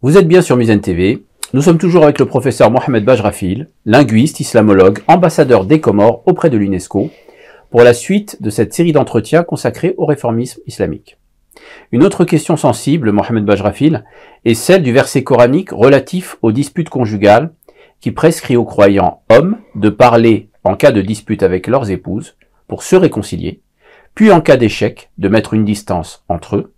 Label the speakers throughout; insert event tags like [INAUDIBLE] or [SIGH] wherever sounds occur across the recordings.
Speaker 1: Vous êtes bien sur en TV. Nous sommes toujours avec le professeur Mohamed Bajrafil, linguiste, islamologue, ambassadeur des Comores auprès de l'UNESCO, pour la suite de cette série d'entretiens consacrés au réformisme islamique. Une autre question sensible, Mohamed Bajrafil, est celle du verset coranique relatif aux disputes conjugales qui prescrit aux croyants hommes de parler en cas de dispute avec leurs épouses pour se réconcilier, puis en cas d'échec de mettre une distance entre eux,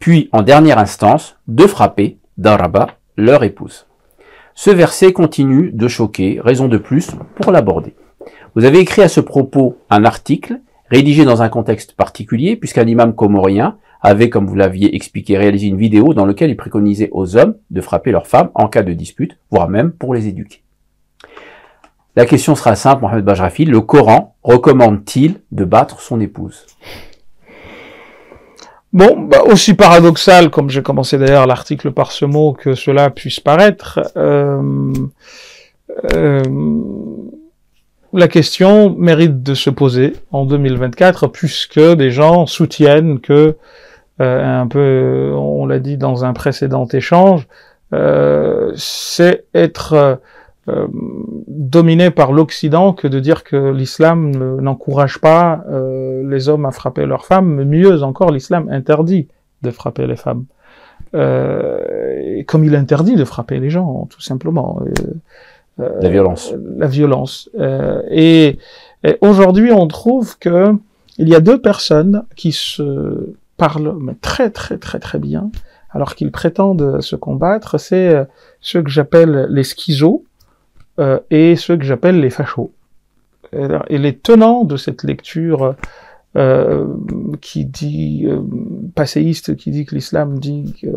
Speaker 1: puis en dernière instance de frapper d'Araba, leur épouse. Ce verset continue de choquer, raison de plus pour l'aborder. Vous avez écrit à ce propos un article, rédigé dans un contexte particulier, puisqu'un imam comorien avait, comme vous l'aviez expliqué, réalisé une vidéo dans laquelle il préconisait aux hommes de frapper leurs femmes en cas de dispute, voire même pour les éduquer. La question sera simple, Mohamed Bajrafi, le Coran recommande-t-il de battre son épouse
Speaker 2: Bon, bah, aussi paradoxal, comme j'ai commencé d'ailleurs l'article par ce mot, que cela puisse paraître, euh, euh, la question mérite de se poser en 2024, puisque des gens soutiennent que, euh, un peu, on l'a dit dans un précédent échange, c'est être euh, dominé par l'Occident que de dire que l'islam n'encourage pas euh, les hommes à frapper leurs femmes, mais mieux encore, l'islam interdit de frapper les femmes. Euh, comme il interdit de frapper les gens, tout simplement. la violence. La violence. et, et aujourd'hui, on trouve que il y a deux personnes qui se parlent mais très très très très bien, alors qu'ils prétendent se combattre. C'est ceux que j'appelle les schizos, euh, et ceux que j'appelle les fachos. Euh, et les tenants de cette lecture euh, qui dit, euh, passéiste, qui dit que l'islam dit qu'il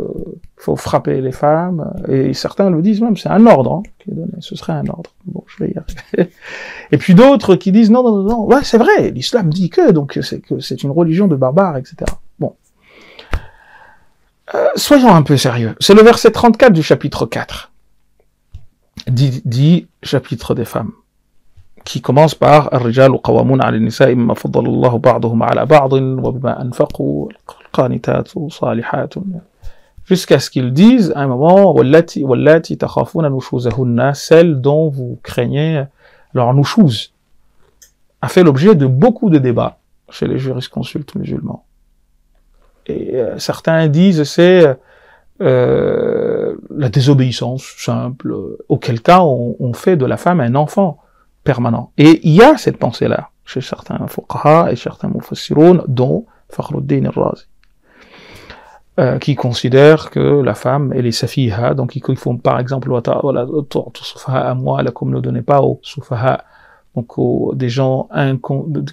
Speaker 2: faut frapper les femmes, euh, et certains le disent même, c'est un ordre hein, qui est donné, ce serait un ordre. Bon, je vais y arriver. [LAUGHS] et puis d'autres qui disent, non, non, non, ouais, c'est vrai, l'islam dit que, donc c'est que c'est une religion de barbares, etc. Bon. soyons un peu sérieux. C'est le verset 34 du chapitre 4 dix, dix chapitres des femmes qui commence par الرجال قوامون al النساء مما فضل الله بعضهم على بعض وبما أنفقوا wa صالحات jusqu'à ce qu'ils disent à un moment والتي واللاتي dont vous craignez leur nushuz a fait l'objet de beaucoup de débats chez les jurisconsultes musulmans et euh, certains disent c'est euh, la désobéissance simple, auquel cas on, on, fait de la femme un enfant permanent. Et il y a cette pensée-là chez certains fuqaha et certains mufassiroun, dont Fakhruddin al-Razi, euh, qui considèrent que la femme, elle est safiha, donc ils font par exemple « voilà, à moi, comme ne donnez pas au sufaha » donc des gens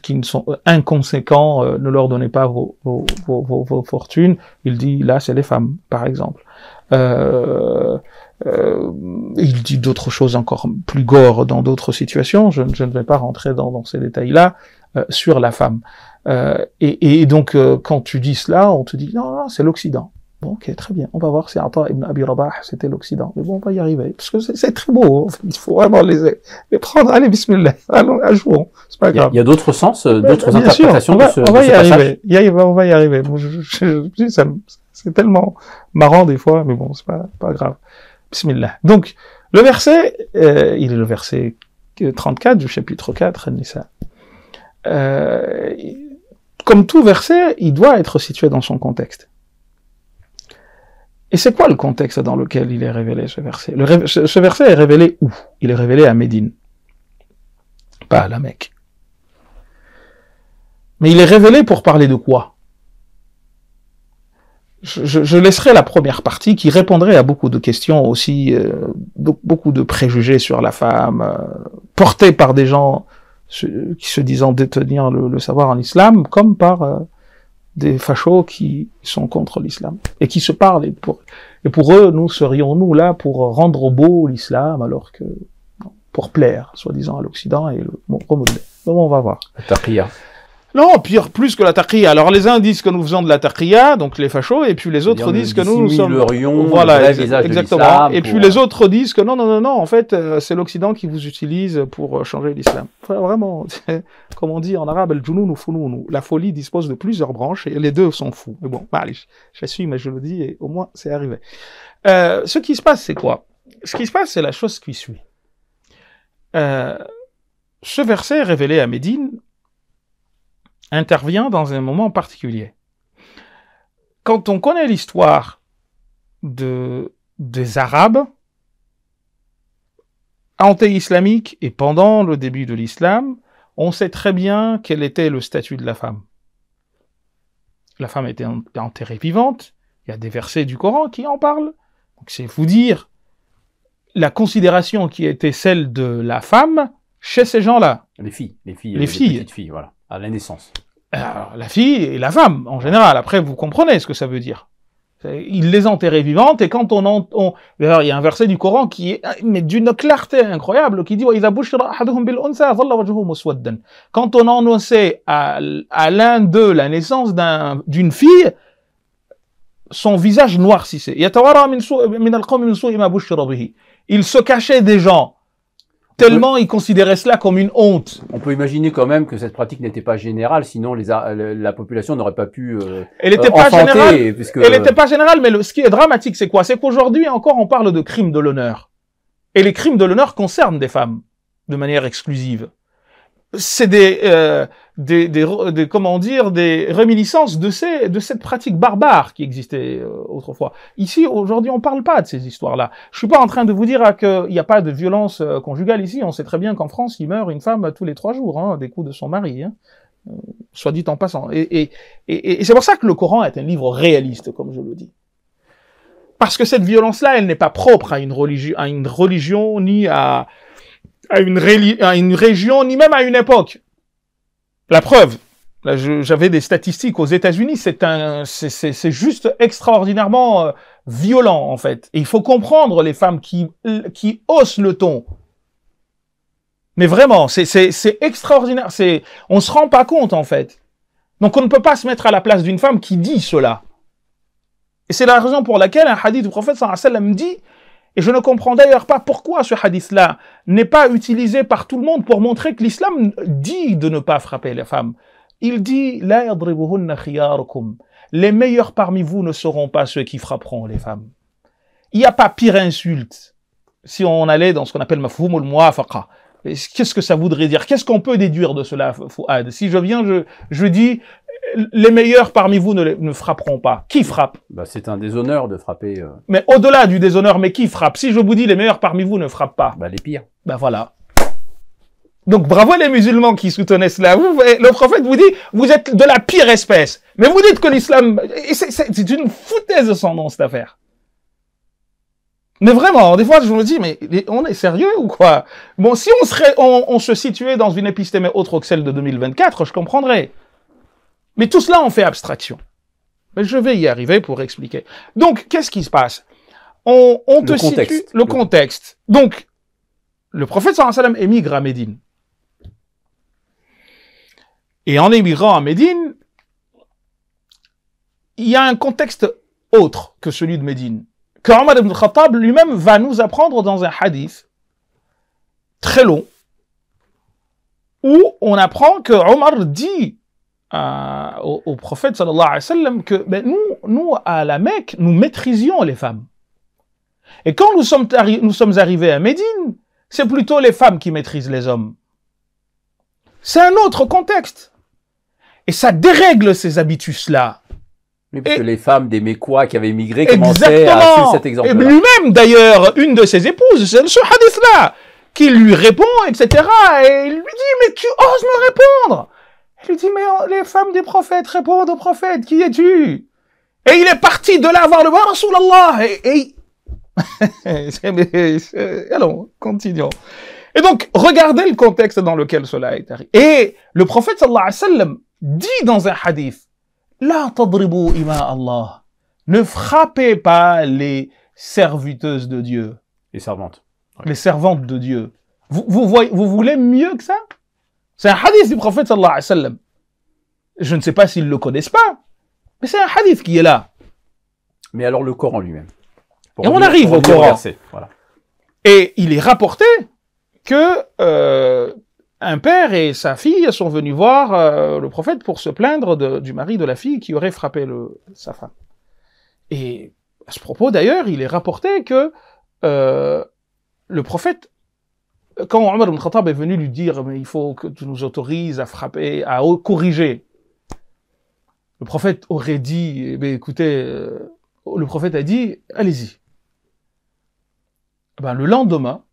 Speaker 2: qui ne sont euh, inconséquents, euh, ne leur donnez pas vos, vos, vos, fortunes. Il dit là, c'est les femmes, par exemple. Euh, il dit d'autres choses encore plus gore dans d'autres situations. Je, ne vais pas rentrer dans, ces détails-là sur la femme. Et, et, donc, quand tu dis cela, on te dit non, non, c'est l'Occident. Bon, ok, très bien. On va voir si Atta ibn Abi Rabah, c'était l'Occident. Mais bon, on va y arriver. Parce que c'est très beau. Il faut vraiment les, les prendre. Allez, bismillah. Allons, jouons.
Speaker 1: C'est pas grave. Il y a, d'autres sens, euh, bah, d'autres interprétations on va, de ce, on va y arriver.
Speaker 2: Y on va y arriver. c'est tellement marrant des fois, mais bon, c'est pas, pas grave. Bismillah. Donc, le verset, euh, il est le verset 34 du chapitre 4, Nisa. Euh, comme tout verset, il doit être situé dans son contexte. Et c'est quoi le contexte dans lequel il est révélé ce verset ce, verset est révélé où Il est révélé à Médine, pas à la Mecque. Mais il est révélé pour parler de quoi je, laisserai la première partie qui répondrait à beaucoup de questions aussi, euh, beaucoup de préjugés sur la femme, euh, portés par des gens qui se disant détenir le, savoir en islam, comme par... Euh, des fachos qui sont contre l'islam et qui se parlent. Et pour, et pour eux, nous serions nous là pour rendre beau l'islam alors que pour plaire, soi-disant, à l'Occident et le bon, on va voir. Non, pire plus que la taqiyya. Alors les uns disent que nous faisons de la taqiyya, donc les fachos, et puis les autres disent que nous, nous sommes... Rion, voilà, exactement. Et puis les euh, autres disent que non, non, non, non, en fait, euh, c'est l'Occident qui vous utilise pour euh, changer l'islam. vraiment, [LAUGHS] comme on dit en arabe, el ou nous, La folie dispose de plusieurs branches et les deux sont fous. Mais bon, bah, je suis, mais je le dis, et au moins c'est arrivé. ce qui se passe, c'est quoi Ce qui se passe, c'est la chose qui suit. ce verset révélé à Médine intervient dans un moment particulier. Quand on connaît l'histoire des Arabes, anté-islamique et pendant le début de l'islam, on sait très bien quel était le statut de la femme. La femme était enterrée vivante, il y a des versets du Coran qui en parlent, donc c'est vous dire la considération qui était celle de la femme chez ces gens-là. Les filles, les filles, les, petites filles, voilà à la naissance La fille et la femme, en général. Après, vous comprenez ce que ça veut dire. Il les enterrait vivantes, et quand on, en, il y a un verset du Coran qui est ah, mais d'une clarté incroyable, qui dit « Quand on annonçait à, l'un d'eux la naissance d'une fille, son visage noircissait. Il se cachait des gens tellement ils considéraient cela
Speaker 1: comme une honte. On peut imaginer quand même que cette pratique n'était pas générale, sinon la population n'aurait pas
Speaker 2: pu. Euh, elle n'était euh, pas générale. Elle n'était pas générale, mais ce qui est dramatique, c'est quoi C'est qu'aujourd'hui encore, on parle de crimes de l'honneur. Et les crimes de l'honneur concernent des femmes de manière exclusive. C'est des, euh, des, des, des, comment dire, des réminiscences de, ces, de cette pratique barbare qui existait euh, autrefois. Ici, aujourd'hui, on ne parle pas de ces histoires-là. Je suis pas en train de vous dire ah, qu'il n'y a pas de violence euh, conjugale ici. On sait très bien qu'en France, il meurt une femme tous les trois jours hein, des coups de son mari. Hein. Euh, soit dit en passant. Et, et, et, c'est pour ça que le Coran est un livre réaliste, comme je le dis. Parce que cette violence-là, elle n'est pas propre à une, religion, à une religion, ni à, à, une, à une région, ni même à une époque. La preuve, j'avais des statistiques aux États-Unis, c'est un, c'est juste extraordinairement euh, violent en fait. Et il faut comprendre les femmes qui qui haussent le ton. Mais vraiment, c'est extraordinaire. C'est, on se rend pas compte en fait. Donc on ne peut pas se mettre à la place d'une femme qui dit cela. Et c'est la raison pour laquelle un hadith du prophète sallallahu alayhi wa sallam dit et je ne comprends d'ailleurs pas pourquoi ce hadith-là n'est pas utilisé par tout le monde pour montrer que l'islam dit de ne pas frapper les femmes. Il dit Les meilleurs parmi vous ne seront pas ceux qui frapperont les femmes. Il n'y a pas pire insulte si on allait dans ce qu'on appelle mafhoum ou muafaqa. Qu'est-ce que ça voudrait dire Qu'est-ce qu'on peut déduire de cela, Fouad Si je viens, je, je dis les meilleurs parmi vous ne, frapperont pas. Qui frappe bah, C'est un déshonneur de frapper. Euh. Mais au-delà du déshonneur, mais qui frappe Si je vous dis les meilleurs parmi vous ne frappent pas. Bah, les pires. Bah voilà. Donc bravo les musulmans qui soutenaient cela. Vous, le prophète vous dit, vous êtes de la pire espèce. Mais vous dites que l'islam, c'est une foutaise sans nom cette affaire. Mais vraiment, des fois je me dis, mais on est sérieux ou quoi Bon, si on, serait, on, se situait dans une épistémie autre que celle de 2024, je comprendrais. Mais tout cela, on fait abstraction. Mais je vais y arriver pour expliquer. Donc, qu'est-ce qui se passe On, te cite le contexte. Donc, le prophète sallallahu alayhi wa sallam émigre à Médine. Et en émigrant à Médine, il y a un contexte autre que celui de Médine. Que Omar ibn Khattab lui-même va nous apprendre dans un hadith très long, où on apprend que Omar dit euh, au, au, prophète sallallahu alayhi wa sallam que ben, nous, nous, à la Mecque, nous maîtrisions les femmes. Et quand nous sommes, nous sommes arrivés à Médine, c'est plutôt les femmes qui maîtrisent les hommes. C'est un autre contexte. Et ça dérègle ces habitus-là.
Speaker 1: Mais et que les femmes des Mécois qui avaient migré commençaient à suivre cet exemple-là. Et lui-même,
Speaker 2: d'ailleurs, une de ses épouses, c'est ce hadith-là, qui lui répond, etc. Et il lui dit, mais tu oses me répondre il lui dit, mais les femmes des prophètes répondent au prophète, qui es-tu Et il est parti de là voir le voir Rasulallah. Et, et... [LAUGHS] Allons, continuons. Et donc, regardez le contexte dans lequel cela est arrivé. Et le prophète sallallahu alayhi wa sallam dit dans un hadith, La Ne frappez pas les serviteuses de Dieu. Les servantes. Les servantes de Dieu. vous voulez mieux que ça c'est un hadith du prophète sallallahu alayhi wa sallam. Je ne sais pas s'ils ne le connaissent pas, mais c'est un hadith qui est là. Mais alors le Coran lui-même. Et on arrive au Coran. Et il est rapporté que euh, un père et sa fille sont venus voir euh, le prophète pour se plaindre du mari de la fille qui aurait frappé sa femme. Et à ce propos, d'ailleurs, il est rapporté que euh, le prophète quand Omar ibn Khattab est venu lui dire mais il faut que tu nous autorises à frapper, à corriger, le prophète aurait dit eh ben, écoutez, euh, le prophète a dit allez-y. Eh ben, le lendemain,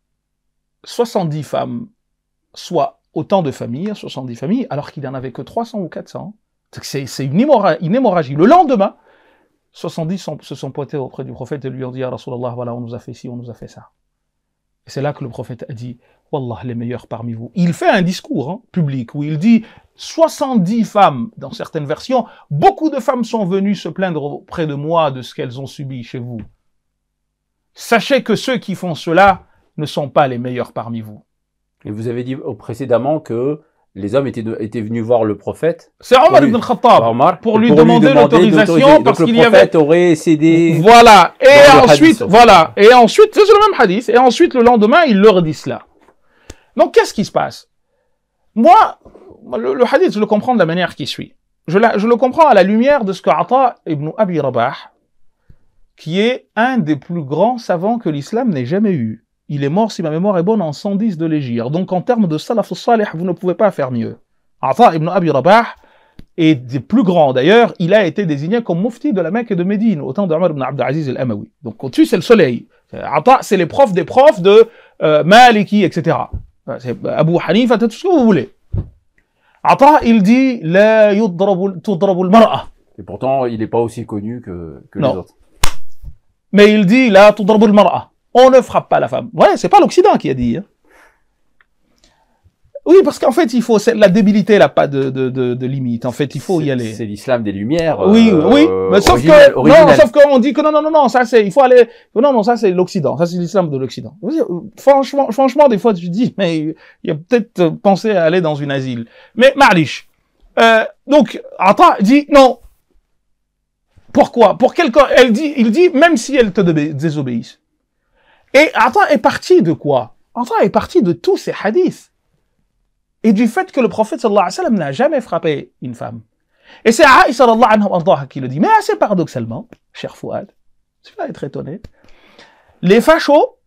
Speaker 2: 70 femmes, soit autant de familles, 70 familles, alors qu'il en avait que 300 ou 400. C'est une, hémorragie, Le lendemain, 70 se sont pointés auprès du prophète et lui ont dit, voilà, on nous a fait ci, on nous a fait ça c'est là que le prophète a dit Wallah, les meilleurs parmi vous. Il fait un discours hein, public où il dit 70 femmes, dans certaines versions, beaucoup de femmes sont venues se plaindre auprès de moi de ce qu'elles ont subi chez vous. Sachez que ceux qui font cela ne sont pas les meilleurs parmi vous.
Speaker 1: Et vous avez dit précédemment que les hommes étaient, étaient venus voir le prophète. C'est Omar ibn Khattab pour, lui, demander, l'autorisation parce qu'il y avait. Le prophète aurait cédé. Voilà. Et ensuite, voilà. Et
Speaker 2: ensuite, c'est le même hadith. Et ensuite, le lendemain, il leur dit cela. Donc, qu'est-ce qui se passe Moi, le, hadith, je le comprends de la manière qui suit. Je, je le comprends à la lumière de ce que ibn Abi Rabah, qui est un des plus grands savants que l'islam n'ait jamais eu il est mort, si ma mémoire est bonne, en 110 de l'égir. Donc en termes de salaf salih, vous ne pouvez pas faire mieux. Ata ibn Abi Rabah est des plus grand. d'ailleurs, il a été désigné comme mufti de la Mecque et de Médine, au temps d'Omar ibn Abdelaziz al-Amawi. Donc au-dessus, c'est le soleil. Ata, c'est les profs des profs de euh, Maliki, etc. Euh, c'est Abu Hanifa, tout ce que vous voulez. Ata, il dit « La mar'a ». Et pourtant, il n'est pas aussi connu que, les autres. Mais il dit « La le mar'a » on ne frappe pas la femme. Ouais, c'est pas l'Occident qui a dit. Hein. Oui, parce qu'en fait, il faut la débilité n'a pas de, de, de, limite. En fait, il faut y aller. C'est l'islam des lumières. oui, euh, oui. Mais sauf que non, sauf qu'on dit que non, non, non, non, ça c'est, il faut aller. Non, non, ça c'est l'Occident. Ça c'est l'islam de l'Occident. Euh, franchement, franchement, des fois, tu dis, mais il y a peut-être pensé à aller dans une asile. Mais Marlich. Euh, donc, Atta dit non. Pourquoi Pour quelqu'un, elle dit, il dit, même si elle te désobéissent. Et Atta est parti de quoi Atta est parti de tous ces hadiths. Et du fait que le prophète sallallahu alayhi wa sallam n'a jamais frappé une femme. Et c'est Aïssa alayhi qui le dit. Mais assez paradoxalement, cher Fouad, tu vas être étonné, les fachos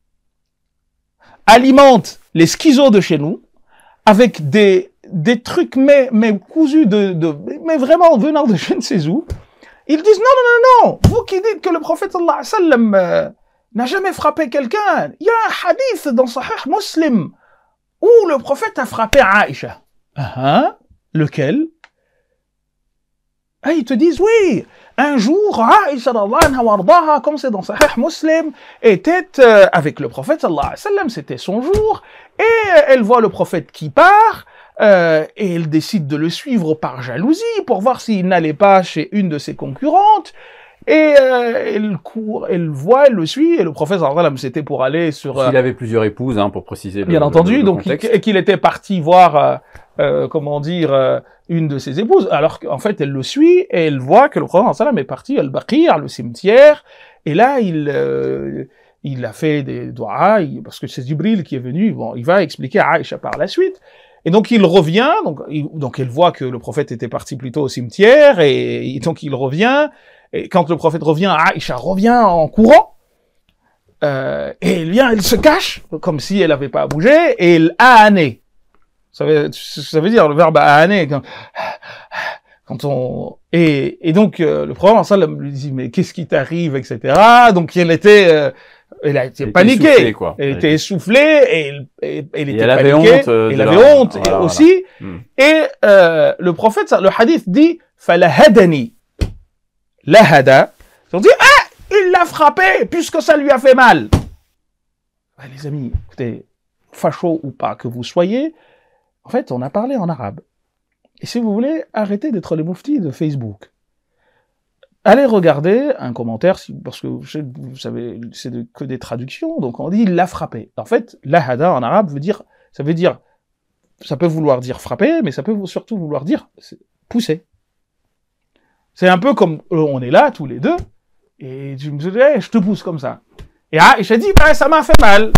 Speaker 2: alimentent les schizos de chez nous avec des, des trucs mais, mais cousus de, de, mais vraiment venant de je ne sais où. Ils disent non, non, non, non, vous qui dites que le prophète sallallahu alayhi wa sallam, euh, n'a jamais frappé quelqu'un. Il y a un hadith dans Sahih Muslim où le prophète a frappé Aïcha. Ah, hein? Lequel ah, ils te disent, oui, un jour, Aïcha, comme c'est dans Sahih Muslim, était euh, avec le prophète, c'était son jour, et euh, elle voit le prophète qui part, euh, et elle décide de le suivre par jalousie pour voir s'il n'allait pas chez une de ses concurrentes. Et euh, elle court, elle voit, elle le suit, et le prophète, c'était pour aller sur... Il euh,
Speaker 1: avait plusieurs épouses, hein, pour préciser. bien entendu, donc et
Speaker 2: qu'il était parti voir, euh, comment dire, une de ses épouses, alors qu'en fait, elle le suit, et elle voit que le prophète est parti à al-Baqir, le cimetière, et là, il... il a fait des doigts, parce que c'est Jibril qui est venu, bon, il va expliquer à Aïcha par la suite. Et donc il revient, donc, donc elle voit que le prophète était parti plutôt au cimetière, et donc il revient, et quand le prophète revient, ah, Aïcha revient en courant. Euh, et elle vient, se cache, comme si elle n'avait pas bougé, et Tu sais Ça veut, ça veut dire le verbe ahané. Quand, quand on et, donc euh, le prophète ça lui dit mais qu'est-ce qui t'arrive etc. Donc elle était euh, elle a été elle paniquée, était quoi. elle était et, il elle était et paniquée, avait honte, elle avait honte aussi. Et le prophète, le hadith dit, falahadani, lahada. Ils ont dit, ah, il l'a frappé puisque ça lui a fait mal. les amis, écoutez, facho ou pas que vous soyez, en fait, on a parlé en arabe. Et si vous voulez, arrêter d'être les mouftis de Facebook. Allez regarder un commentaire, parce que vous savez, c'est que des traductions, donc on dit il l'a frappé. En fait, lahada en arabe veut dire, ça veut dire, ça peut vouloir dire frapper, mais ça peut surtout vouloir dire pousser. C'est un peu comme euh, on est là tous les deux, et tu me dis, je te pousse comme ça. Et, ah, et je dit, bah, ça m'a fait mal.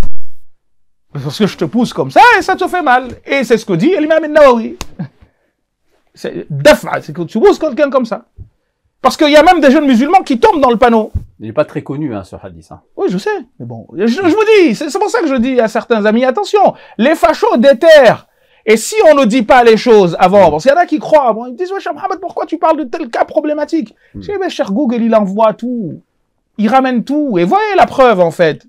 Speaker 2: Parce que je te pousse comme ça et ça te fait mal. Et c'est ce que dit l'imam en nawawi [LAUGHS] C'est c'est que tu pousses quelqu'un comme ça. Parce qu'il y a même des jeunes musulmans qui tombent dans le panneau. Il n'est pas très connu, hein, ce hadith. Hein. Oui, je sais. Mais bon, je, je vous dis, c'est pour ça que je dis à certains amis, attention, les fachos déterrent et si on ne dit pas les choses avant, parce qu'il y en a qui croient, bon, ils disent, mais cher Mohamed, pourquoi tu parles de tel cas problématique hmm. Je dis, mais cher Google, il envoie tout. Il ramène tout. Et voyez la preuve, en fait.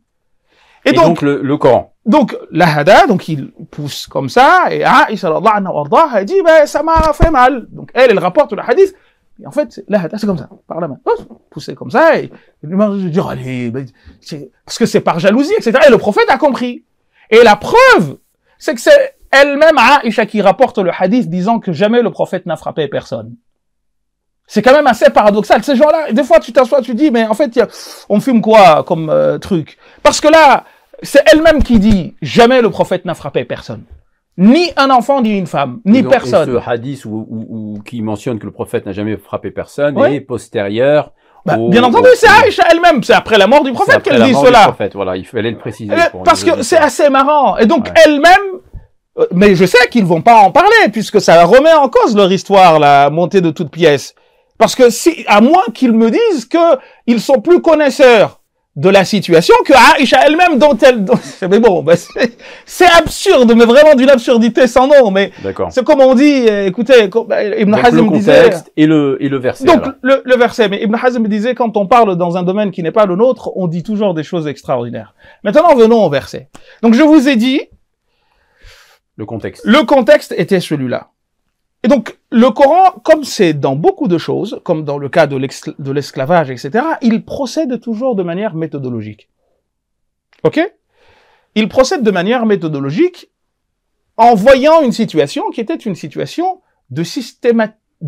Speaker 2: Et, donc,
Speaker 1: le, camp Coran.
Speaker 2: Donc, la Hada, donc il pousse comme ça, et Aïcha, il dit, ben, ça m'a fait mal. Donc, elle, elle rapporte le hadith. Et en fait, la Hada, c'est comme ça, par la main. Poussé comme ça, et je dis, oh, allez, ben, parce que c'est par jalousie, etc. Et le prophète a compris. Et la preuve, c'est que c'est elle-même Aïcha qui rapporte le hadith disant que jamais le prophète n'a frappé personne. C'est quand même assez paradoxal. Ces gens-là, des fois, tu t'assois, tu dis, mais en fait, on fume quoi comme euh, truc Parce que là, c'est elle-même qui dit, jamais le prophète n'a frappé personne. Ni un enfant, ni une femme, ni personne. Et ce
Speaker 1: hadith qui mentionne que le prophète n'a jamais frappé personne et est postérieur bah, bien entendu, c'est Aïcha
Speaker 2: elle-même. C'est après la mort du prophète qu'elle dit cela.
Speaker 1: voilà, il fallait le préciser. Eh, parce que c'est
Speaker 2: assez marrant. Et donc elle-même, euh, mais je sais qu'ils ne vont pas en parler puisque ça remet en cause leur histoire, la montée de toutes pièces. Parce que si, à moins qu'ils me disent que ils sont plus connaisseurs de la situation que Aïcha elle-même dont elle... [LAUGHS] Mais bon, bah, c'est absurde, mais vraiment d'une absurdité sans nom. Mais c'est comme on dit, écoutez, bah, Ibn le disait...
Speaker 1: Et le, et le verset. Donc
Speaker 2: le, le, verset, mais Ibn Hazm disait, quand on parle dans un domaine qui n'est pas le nôtre, on dit toujours des choses extraordinaires. Maintenant, venons au verset. Donc je vous ai dit le contexte. Le contexte était celui-là. Et donc, le Coran, comme c'est dans beaucoup de choses, comme dans le cas de l'esclavage, etc., il procède toujours de manière méthodologique. OK Il procède de manière méthodologique en voyant une situation qui était une situation de,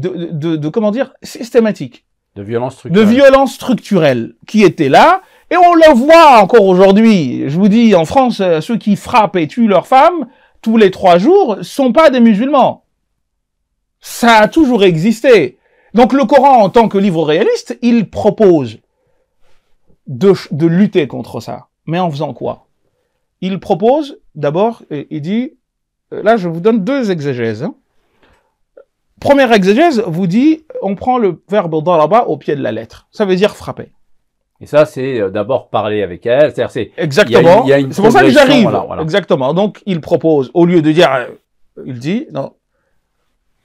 Speaker 2: de, comment dire, systématique. De violence structurelle. De violence structurelle qui était là, et on le voit encore aujourd'hui. Je vous dis, en France, euh, ceux qui frappent et tuent leurs femmes, tous les trois jours sont pas des musulmans. Ça a toujours existé. Donc le Coran, en tant que livre réaliste, il propose de, lutter contre ça. Mais en faisant quoi Il propose, d'abord, il dit, euh, là je vous donne deux exégèses. Hein. Première exégèse vous dit, on prend le verbe daraba au pied de la lettre. Ça veut dire frapper.
Speaker 1: Et ça, c'est euh, d'abord parler avec elle. C'est exactement. c'est pour ça qu'ils j'arrive.
Speaker 2: Exactement. Donc, il propose au lieu de dire, euh, il dit non,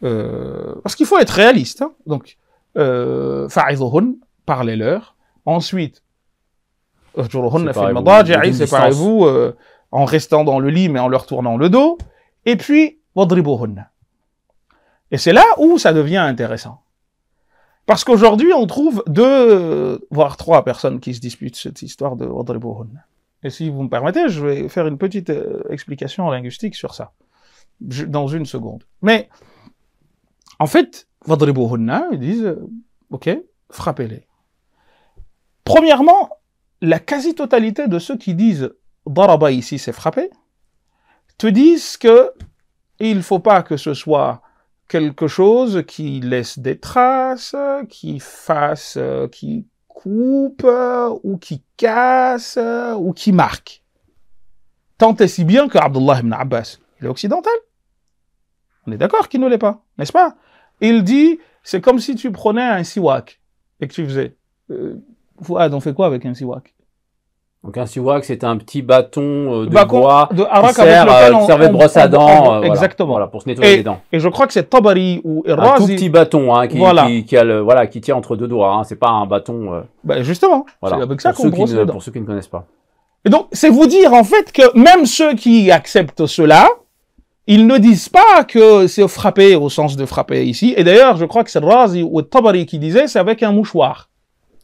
Speaker 2: euh, parce qu'il faut être réaliste. Hein. Donc, euh, parlez-leur. Ensuite, séparez-vous, en restant dans le lit mais en leur tournant le dos. Et puis, et c'est là où ça devient intéressant. Parce qu'aujourd'hui, on trouve deux, voire trois personnes qui se disputent cette histoire de Bourhoun. Et si vous me permettez, je vais faire une petite euh, explication linguistique sur ça, dans une seconde. Mais, en fait, Bourhoun, ils disent, euh, ok, frappez-les. Premièrement, la quasi-totalité de ceux qui disent Daraba ici, c'est frappé, te disent que il faut pas que ce soit quelque chose qui laisse des traces, qui fasse, euh, qui coupe, euh, ou qui casse, euh, ou qui marque. Tant et si bien que Abdullah ibn Abbas, il est occidental. On est d'accord qu'il ne l'est pas, n'est-ce pas Il dit, c'est comme si tu prenais un siwak et que tu faisais. Euh, Fouad, on fait quoi avec un siwak donc un hein, siwak, c'est
Speaker 1: un petit bâton euh, de bois de qui sert, euh, servait de brosse à dents, euh, exactement. Voilà, pour se nettoyer les dents.
Speaker 2: Et je crois que c'est Tabari ou Errazi. Un tout petit
Speaker 1: bâton hein, qui, qui, tient entre deux
Speaker 2: doigts. Hein, c'est pas un bâton. Ben, justement, voilà, c'est Pour ceux qui ne connaissent pas. Et donc, c'est vous dire en fait que même ceux qui acceptent cela, ils ne disent pas que c'est frapper au sens de frapper ici. Et d'ailleurs, je crois que c'est Razi ou Tabari qui disait c'est avec un mouchoir.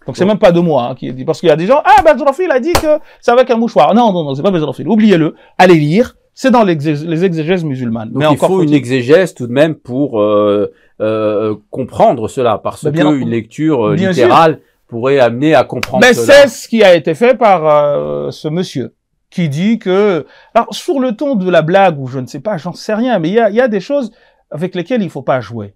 Speaker 2: Donc c'est même pas de moi hein, qui est dit, parce qu'il y a des gens, ah Ben bah, il a dit que c'est avec un mouchoir. Non, non, non, c'est pas Zorofil. oubliez-le, allez lire, c'est dans les exégèses musulmanes. Mais il encore faut, une
Speaker 1: exégèse tout de même pour euh, euh, comprendre cela, parce ben, une lecture euh, littérale pourrait amener à comprendre Mais Mais c'est
Speaker 2: ce qui a été fait par euh, ce monsieur qui dit que... Alors, sur le ton de la blague, ou je ne sais pas, j'en sais rien, mais il y a, y a des choses avec lesquelles il faut pas jouer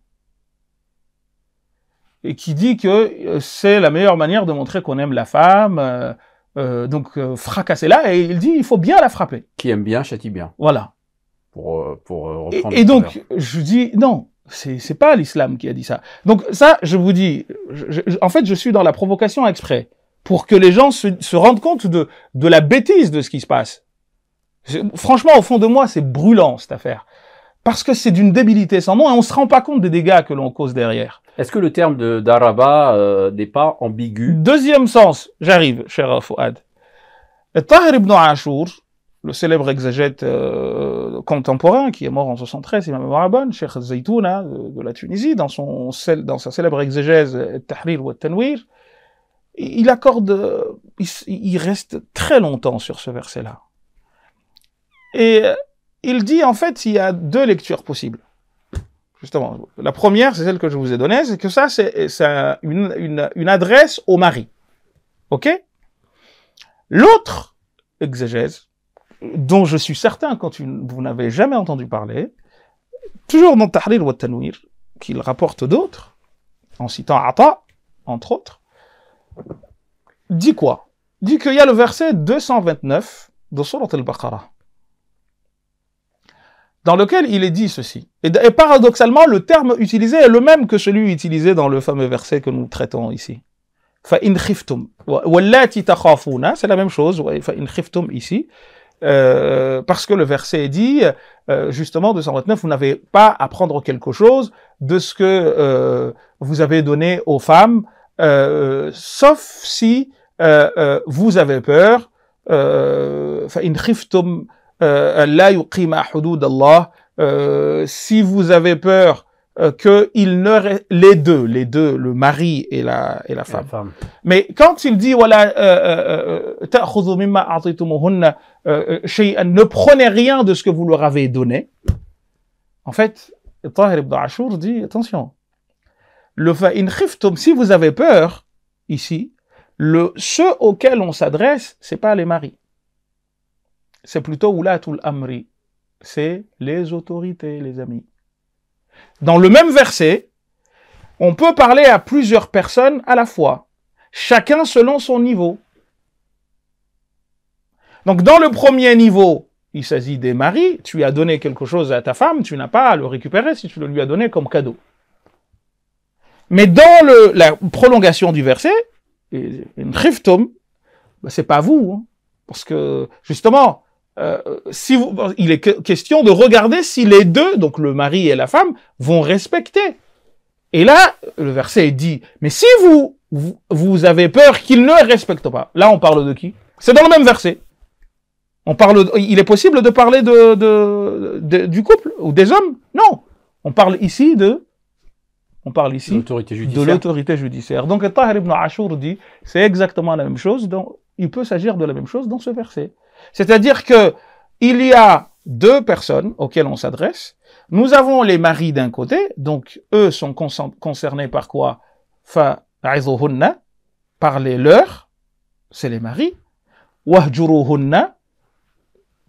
Speaker 2: et qui dit que euh, c'est la meilleure manière de montrer qu'on aime la femme. Euh, euh, donc euh, fracassez-la et il dit il faut bien la frapper. Qui aime bien châtie bien. Voilà.
Speaker 1: Pour, pour reprendre. Et, donc
Speaker 2: je dis non, c'est pas l'islam qui a dit ça. Donc ça, je vous dis, en fait, je suis dans la provocation exprès pour que les gens se, se rendent compte de de la bêtise de ce qui se passe. Franchement, au fond de moi, c'est brûlant cette affaire. Parce que c'est d'une débilité sans nom et on se rend pas compte des dégâts que l'on cause derrière. Est-ce que le terme de d'araba euh, n'est pas ambigu Deuxième sens, j'arrive, cher Fouad. Tahir ibn Ashur, le célèbre exégète euh, contemporain qui est mort en 73, Imam ma Cheikh Zaytouna de, euh, de, la Tunisie, dans, son, sa célèbre exégèse Tahrir ou Tanwir, il accorde, il reste très longtemps sur ce verset-là. Et il dit en fait il y a deux lectures possibles justement. La première, c'est celle que je vous ai donnée, c'est que ça, c'est une, adresse au mari. OK L'autre exégèse, dont je suis certain quand vous n'avez jamais entendu parler, toujours dans Tahrir wa Tanwir, qu'il rapporte d'autres, en citant Ata, entre autres, dit quoi Dit qu'il y a le verset 229 de Surat al-Baqarah dans lequel il est dit ceci. Et, paradoxalement, le terme utilisé est le même que celui utilisé dans le fameux verset que nous traitons ici. Fa'in Walla ti takhafuna. C'est la même chose, fa'in khiftum ici. Euh, parce que le verset dit, euh, justement, 229, vous n'avez pas à prendre quelque chose de ce que euh, vous avez donné aux femmes, euh, sauf si vous avez peur. In khiftum. Euh, euh, si vous avez peur euh, que il ne les deux, les deux, le mari et la et la femme. Mais quand il dit voilà, euh, euh, euh ne prenez rien de ce que vous leur avez donné. En fait, Tahir ibn Ashur dit attention. Le si vous avez peur ici, le ceux auxquels on s'adresse, c'est pas les maris c'est plutôt Oulatul Amri. C'est les autorités, les amis. Dans le même verset, on peut parler à plusieurs personnes à la fois, chacun selon son niveau. Donc dans le premier niveau, il s'agit des maris, tu as donné quelque chose à ta femme, tu n'as pas à le récupérer si tu le lui as donné comme cadeau. Mais dans la prolongation du verset, une ce bah, c'est pas vous, hein. parce que justement, euh, si vous, il est question de regarder si les deux, donc le mari et la femme, vont respecter. Et là, le verset dit, mais si vous, vous, avez peur qu'ils ne respectent pas, là on parle de qui C'est dans le même verset. On parle, il est possible de parler de, du couple ou des hommes Non. On parle ici de on parle ici de l'autorité judiciaire. Donc Tahir ibn Ashour dit, c'est exactement la même chose, donc il peut s'agir de la même chose dans ce verset. C'est-à-dire que il y a deux personnes auxquelles on s'adresse. Nous avons les maris d'un côté, donc eux sont concernés par quoi Parlez-leur, c'est les maris. Wahjuruhunna,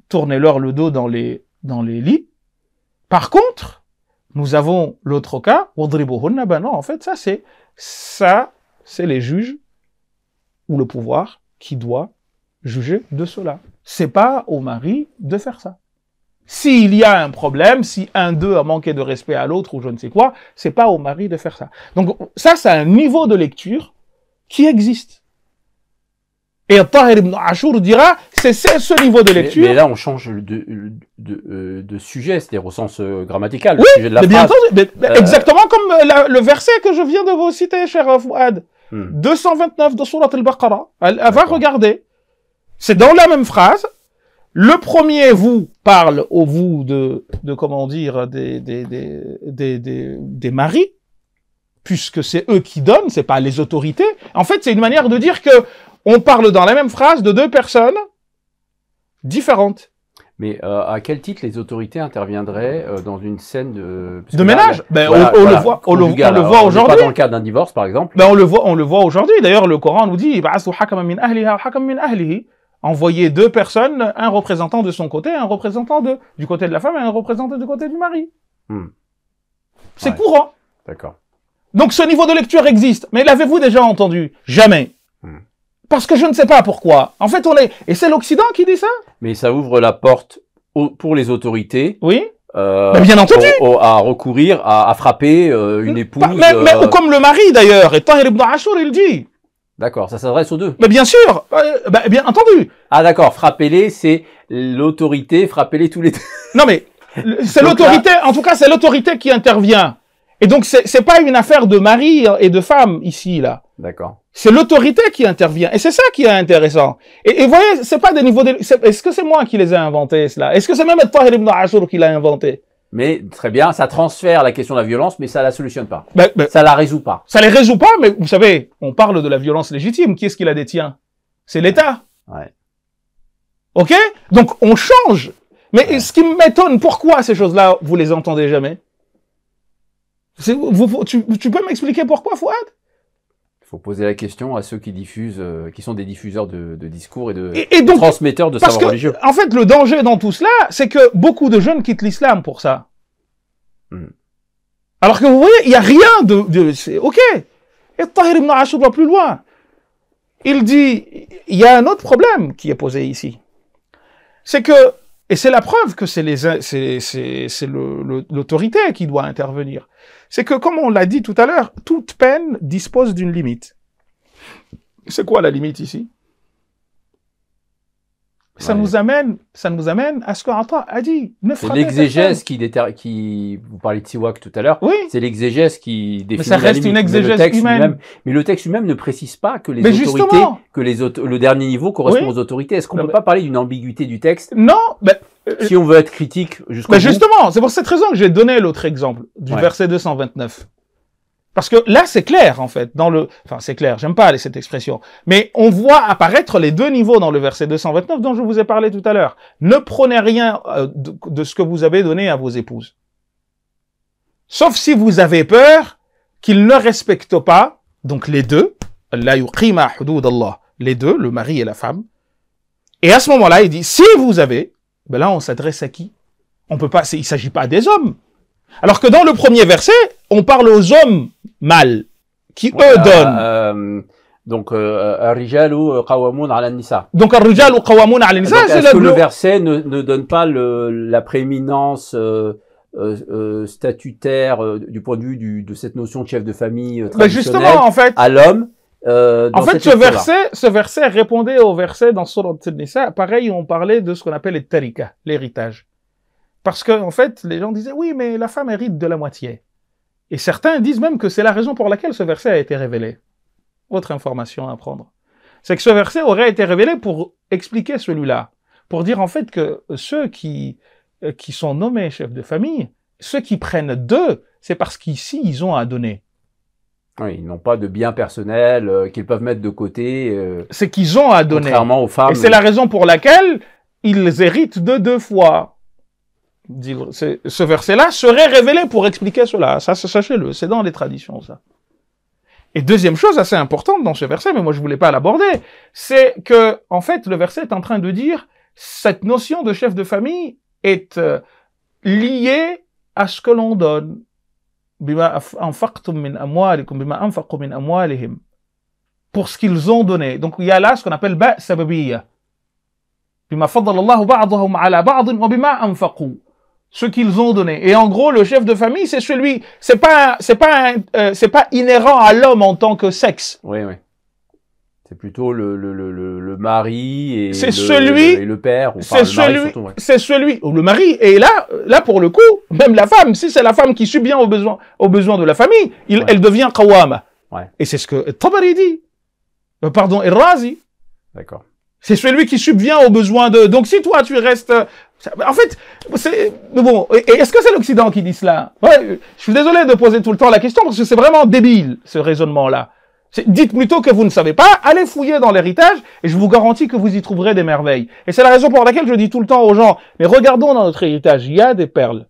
Speaker 2: tournez-leur le dos dans les, lits. Par contre, nous avons l'autre cas, Wadribuhunna, ben non, en fait, ça c'est, ça, c'est les juges ou le pouvoir qui doit juger de cela c'est pas au mari de faire ça. S'il y a un problème, si un d'eux a manqué de respect à l'autre ou je ne sais quoi, c'est pas au mari de faire ça. Donc ça, c'est un niveau de lecture qui existe. Et Tahir ibn Ashur dira, c'est ce niveau de lecture. Mais,
Speaker 1: là, on change euh, de, sujet, cest à au sens euh, grammatical, le sujet de la euh,
Speaker 2: exactement comme le verset que je viens de vous citer, cher Fouad. 229 hmm. de Surat al-Baqarah. elle va regarder. C'est dans la même phrase. Le premier vous parle au vous de, de comment dire, des, des, des, des, des maris, puisque c'est eux qui donnent, c'est pas les autorités. En fait, c'est une manière de dire que on parle dans la même phrase de deux personnes différentes.
Speaker 1: Mais euh, à quel titre les autorités interviendraient euh, dans une scène de,
Speaker 2: de ménage ben, on, le voit, on le, le voit aujourd'hui. Pas dans le cas
Speaker 1: d'un divorce, par exemple.
Speaker 2: Ben, on le voit, on le voit aujourd'hui. D'ailleurs, le Coran nous dit envoyer deux personnes, un représentant de son côté, un représentant de, du côté de la femme et un représentant du côté du mari. Hmm. C'est courant. D'accord. Donc ce niveau de lecture existe. Mais l'avez-vous déjà entendu Jamais. Hmm. Parce que je ne sais pas pourquoi. En fait, on est... Et c'est l'Occident qui dit ça
Speaker 1: Mais ça ouvre la porte pour les autorités. Oui. Euh, bien entendu. à recourir, à, à frapper euh, une épouse. mais, euh, comme le mari d'ailleurs. Et Tahir ibn Ashur, il dit. D'accord, ça s'adresse aux deux. Mais bien sûr, euh, bah, bien entendu. Ah d'accord, frappez-les,
Speaker 2: c'est l'autorité, frappez-les tous les deux. [LAUGHS] non mais c'est l'autorité, en tout cas c'est l'autorité qui intervient. Et donc c'est pas une affaire de mari et de femme ici là. D'accord. C'est l'autorité qui intervient et c'est ça qui est intéressant. Et, et voyez, c'est pas des niveaux de... est-ce que c'est moi qui les ai inventés cela Est-ce que c'est même toi Ibn Ashur qui l'a inventé mais très bien,
Speaker 1: ça transfère la question de la violence,
Speaker 2: mais ça la solutionne pas. Ben, ben, ça la résout pas. Ça les résout pas, mais vous savez, on parle de la violence légitime. Qui est-ce qui la détient C'est l'État. Ouais. Ok Donc on change. Mais ce qui m'étonne, pourquoi ces choses-là, vous les entendez jamais tu peux m'expliquer pourquoi, Fouad faut
Speaker 1: poser la question à ceux qui diffusent, euh, qui sont des diffuseurs de, discours et de transmetteurs de savoirs religieux.
Speaker 2: En fait, le danger dans tout cela, c'est que beaucoup de jeunes quittent l'islam pour ça. Hmm. Alors que vous voyez, il n'y a rien de, ok. Et Tahir ibn Ashur va plus loin. Il dit, il y a un autre problème qui est posé ici. C'est que et c'est la preuve que c'est l'autorité qui doit intervenir. C'est que, comme on l'a dit tout à l'heure, toute peine dispose d'une limite. C'est quoi la limite ici ça, nous amène, ça nous amène à ce que a dit. C'est l'exégèse
Speaker 1: qui, qui. Vous parlez de Siwak tout à l'heure. Oui. C'est l'exégèse qui définit. Mais ça reste une exégèse mais humaine. Mais le texte lui-même ne précise pas que les autorités. Que les autres, le dernier niveau correspond aux autorités. Est-ce qu'on ne peut pas parler d'une ambiguïté
Speaker 2: du texte Non. Euh, si on veut être critique jusqu'au. Mais justement, c'est pour cette raison que j'ai donné l'autre exemple du verset 229. Parce que là, c'est clair, en fait, dans le, enfin, c'est clair, j'aime pas cette expression. Mais on voit apparaître les deux niveaux dans le verset 229 dont je vous ai parlé tout à l'heure. Ne prenez rien euh, de ce que vous avez donné à vos épouses. Sauf si vous avez peur qu'ils ne respectent pas, donc les deux, les deux, le mari et la femme. Et à ce moment-là, il dit, si vous avez, ben là, on s'adresse à qui? On peut pas, il s'agit pas des hommes. Alors que dans le premier verset, on parle aux hommes mâles, qui eux donnent. Euh,
Speaker 1: donc, ou euh, Qawamun al Nisa.
Speaker 2: Donc, al Nisa, c'est le
Speaker 1: verset ne, donne pas la prééminence euh, statutaire du point de vue de cette notion de chef de famille ben, traditionnelle en fait, à l'homme
Speaker 2: en fait, ce verset, ce verset répondait au verset dans Surat Nisa. Pareil, on parlait de ce qu'on appelle les tarika, l'héritage. Parce qu'en en fait, les gens disaient, oui, mais la femme hérite de la moitié. Et certains disent même que c'est la raison pour laquelle ce verset a été révélé. Autre information à prendre. C'est que ce verset aurait été révélé pour expliquer celui-là. Pour dire en fait que ceux qui, euh, qui sont nommés chefs de famille, ceux qui prennent d'eux, c'est parce qu'ici, ils ont à donner.
Speaker 1: ils n'ont pas de biens
Speaker 2: personnels
Speaker 1: euh, qu'ils peuvent mettre de côté. Euh, c'est qu'ils ont à donner. Contrairement aux femmes. Et c'est la
Speaker 2: raison pour laquelle ils héritent de deux fois ce verset-là serait révélé pour expliquer cela. Ça, sachez-le, c'est dans les traditions, ça. Et deuxième chose assez importante dans ce verset, mais moi je voulais pas l'aborder, c'est que, en fait, le verset est en train de dire, cette notion de chef de famille est euh, liée à ce que l'on donne. Pour ce qu'ils ont donné. Donc il y a là ce qu'on appelle ce qu'ils ont donné. Et en gros, le chef de famille, c'est celui, c'est pas, c'est pas, euh, c'est pas inhérent à l'homme en tant que sexe. Oui,
Speaker 1: oui. C'est plutôt le, le, le, mari et, le, celui, et le père. c'est celui,
Speaker 2: c'est celui, ou le mari. Et là, là pour le coup, même la femme, si c'est la femme qui subvient aux besoins, aux besoins de la famille, elle devient qawama. Et c'est ce que Tabari dit. Euh, pardon, Razi. D'accord. C'est celui qui subvient aux besoins de. Donc si toi tu restes en fait, c'est bon. Est-ce que c'est l'Occident qui dit cela ouais, Je suis désolé de poser tout le temps la question parce que c'est vraiment débile ce raisonnement-là. Dites plutôt que vous ne savez pas, allez fouiller dans l'héritage et je vous garantis que vous y trouverez des merveilles. Et c'est la raison pour laquelle je dis tout le temps aux gens, mais regardons dans notre héritage, il y a des perles.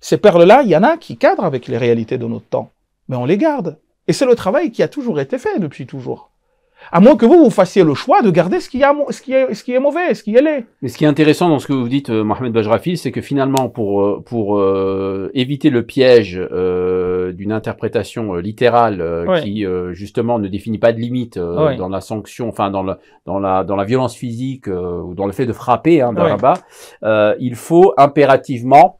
Speaker 2: Ces perles-là, il y en a qui cadrent avec les réalités de notre temps, mais on les garde. Et c'est le travail qui a toujours été fait depuis toujours. À moins que vous, vous fassiez le choix de garder ce qui, ce qui, est, ce qui est mauvais, ce qui est laid.
Speaker 1: Mais ce qui est intéressant dans ce que vous dites, euh, Mohamed Bajrafi, c'est que finalement, pour, euh, pour euh, éviter le piège d'une interprétation littérale qui, justement, ne définit pas de limite dans la sanction, enfin, dans, dans, la, dans la violence physique ou dans le fait de frapper hein, il faut impérativement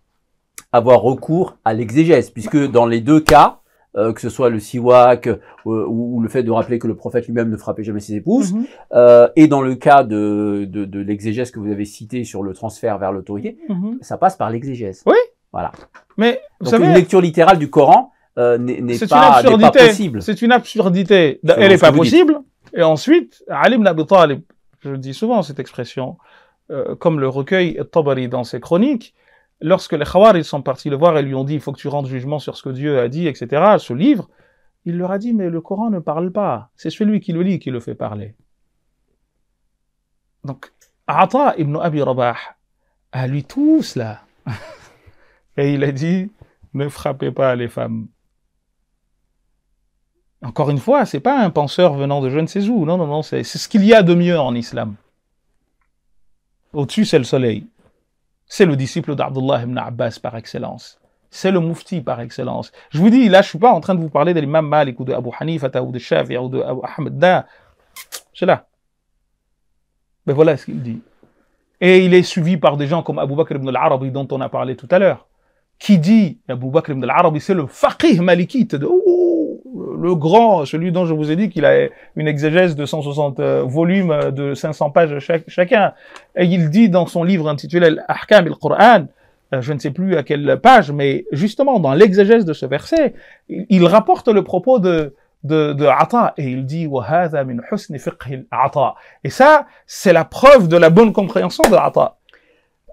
Speaker 1: avoir recours à l'exégèse, puisque dans les deux cas, euh, que ce soit le siwak euh, ou, le fait de rappeler que le prophète lui-même ne frappait jamais ses épouses, mhm. euh, et dans le cas de, l'exégèse que vous avez cité sur le transfert vers l'autorité, mhm. ça passe par l'exégèse. Oui. Voilà. Mais vous Donc, savez, une lecture littérale du Coran n'est pas, possible.
Speaker 2: C'est une absurdité. Elle n'est pas possible. Et ensuite, Alim ibn je dis souvent cette expression, comme le recueille Tabari dans ses chroniques, lorsque les ils sont partis le voir et lui ont dit il faut que tu rendes jugement sur ce que Dieu a dit, etc., ce livre, il leur a dit mais le Coran ne parle pas, c'est celui qui le lit qui le fait parler. Donc, Ata ibn Abi Rabah a lui tout cela. [LAUGHS] et il a dit ne frappez pas les femmes. Encore une fois, c'est pas un penseur venant de je ne sais où. Non, non, non, c'est ce qu'il y a de mieux en islam. Au-dessus, c'est le soleil. C'est le disciple d'Abdullah ibn Abbas par excellence. C'est le mufti par excellence. Je vous dis, là, je ne suis pas en train de vous parler de l'imam Malik ou de Abu Hanifa ou de Shafi ou de Abu Ahmed. C'est là. Mais voilà ce qu'il dit. Et il est suivi par des gens comme Abu Bakr ibn al-Arabi dont on a parlé tout à l'heure, qui dit, Abu Bakr ibn al-Arabi, c'est le faqih malikite. De, le grand, celui dont je vous ai dit qu'il a une exégèse de 160 euh, volumes euh, de 500 pages chacun, et il dit dans son livre intitulé Al-Ahkam al-Qur'an, euh, je ne sais plus à quelle page, mais justement dans l'exégèse de ce verset, il, rapporte le propos de, de, de et il dit min Ata. Et ça, c'est la preuve de la bonne compréhension de Ata.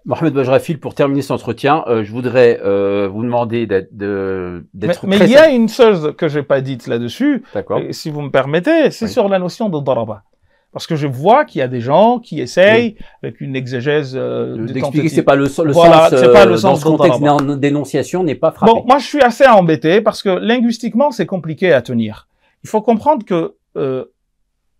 Speaker 1: Mohamed Bajrafil, pour terminer cet entretien, euh, je voudrais euh, vous demander d'être de, Mais, mais il y a
Speaker 2: une chose que je n'ai pas dite là-dessus, si vous me permettez, c'est sur la notion de daraba. Parce que je vois qu'il y a des gens qui essayent, avec une exégèse euh, d'expliquer, c'est pas le, sens, pas le euh, sens contexte d'énonciation n'est pas frappé. Bon, moi je suis assez embêté parce que linguistiquement c'est compliqué à tenir. Il faut comprendre que euh,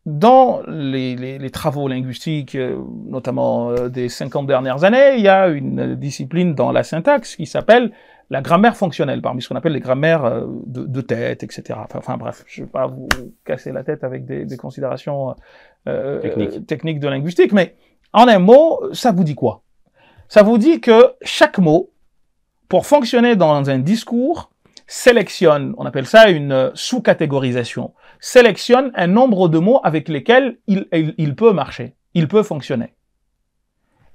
Speaker 2: dans les, travaux linguistiques, euh, notamment euh, des 50 dernières années, il y a une discipline dans la syntaxe qui s'appelle la grammaire fonctionnelle, parmi ce qu'on appelle les grammaires euh, de, tête, etc. Enfin, bref, je ne vais pas vous casser la tête avec des, considérations techniques de linguistique, mais en un mot, ça vous dit quoi Ça vous dit que chaque mot, pour fonctionner dans un discours, sélectionne, on appelle ça une sous-catégorisation sélectionne un nombre de mots avec lesquels il, peut marcher, il peut fonctionner.